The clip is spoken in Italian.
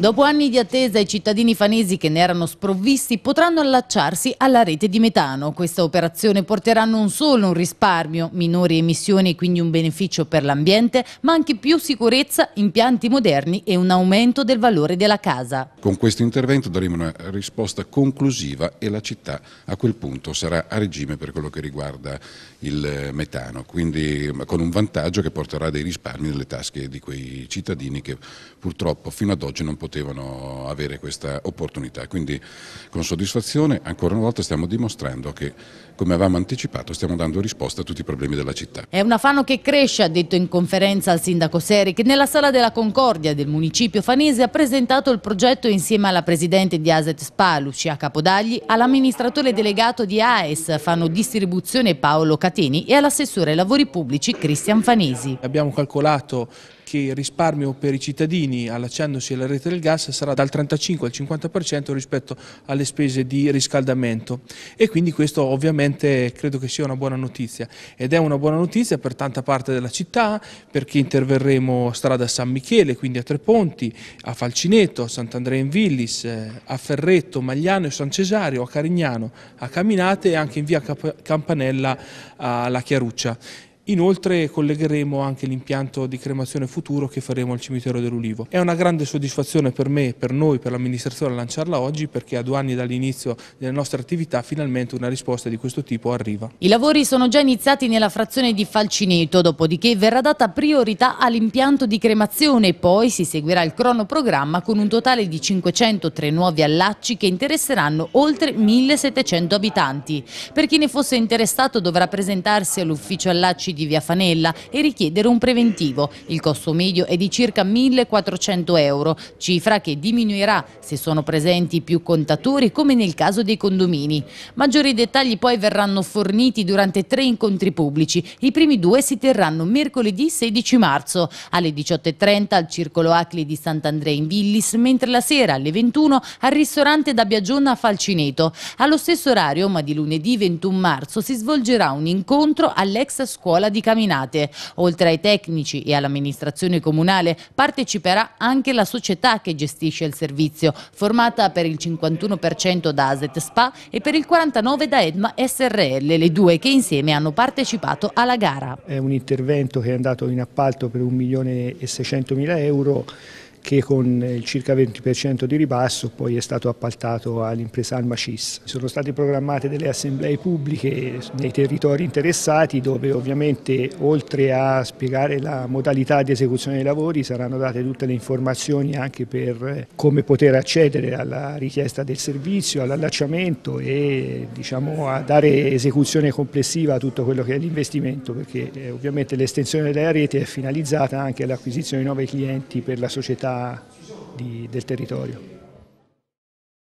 Dopo anni di attesa, i cittadini fanesi che ne erano sprovvisti potranno allacciarsi alla rete di metano. Questa operazione porterà non solo un risparmio, minori emissioni e quindi un beneficio per l'ambiente, ma anche più sicurezza, impianti moderni e un aumento del valore della casa. Con questo intervento daremo una risposta conclusiva e la città a quel punto sarà a regime per quello che riguarda il metano, quindi con un vantaggio che porterà dei risparmi nelle tasche di quei cittadini che purtroppo fino ad oggi non potranno potevano avere questa opportunità. Quindi con soddisfazione ancora una volta stiamo dimostrando che, come avevamo anticipato, stiamo dando risposta a tutti i problemi della città. È una Fano che cresce, ha detto in conferenza al sindaco Seri, che nella sala della Concordia del municipio fanese ha presentato il progetto insieme alla presidente di Aset Spa, Lucia Capodagli, all'amministratore delegato di AES, Fano Distribuzione Paolo Cateni e all'assessore lavori pubblici Cristian Fanesi. Abbiamo calcolato che il risparmio per i cittadini allacciandosi alla rete del gas sarà dal 35 al 50% rispetto alle spese di riscaldamento e quindi questo ovviamente credo che sia una buona notizia ed è una buona notizia per tanta parte della città perché interverremo a strada San Michele, quindi a Tre Ponti, a Falcineto, a Sant'Andrea in Villis, eh, a Ferretto, Magliano e San Cesario, a Carignano, a Caminate e anche in via Campanella alla Chiaruccia. Inoltre collegheremo anche l'impianto di cremazione futuro che faremo al cimitero dell'Ulivo. È una grande soddisfazione per me, per noi, per l'amministrazione lanciarla oggi perché a due anni dall'inizio delle nostre attività finalmente una risposta di questo tipo arriva. I lavori sono già iniziati nella frazione di Falcineto, dopodiché verrà data priorità all'impianto di cremazione e poi si seguirà il cronoprogramma con un totale di 503 nuovi allacci che interesseranno oltre 1700 abitanti. Per chi ne fosse interessato dovrà presentarsi all'ufficio allacci di di via Fanella e richiedere un preventivo. Il costo medio è di circa 1.400 euro, cifra che diminuirà se sono presenti più contatori come nel caso dei condomini. Maggiori dettagli poi verranno forniti durante tre incontri pubblici. I primi due si terranno mercoledì 16 marzo alle 18.30 al Circolo Acli di Sant'Andrea in Villis, mentre la sera alle 21 al ristorante da Biagiona a Falcineto. Allo stesso orario, ma di lunedì 21 marzo, si svolgerà un incontro all'ex scuola Scuola di camminate. Oltre ai tecnici e all'amministrazione comunale parteciperà anche la società che gestisce il servizio, formata per il 51% da Aset Spa e per il 49% da Edma SRL, le due che insieme hanno partecipato alla gara. È un intervento che è andato in appalto per 1.600.000 euro che con il circa 20% di ribasso poi è stato appaltato all'impresa Almacis. Sono state programmate delle assemblee pubbliche nei territori interessati dove ovviamente oltre a spiegare la modalità di esecuzione dei lavori saranno date tutte le informazioni anche per come poter accedere alla richiesta del servizio, all'allacciamento e diciamo, a dare esecuzione complessiva a tutto quello che è l'investimento perché eh, ovviamente l'estensione della rete è finalizzata anche all'acquisizione di nuovi clienti per la società dell'identità del territorio.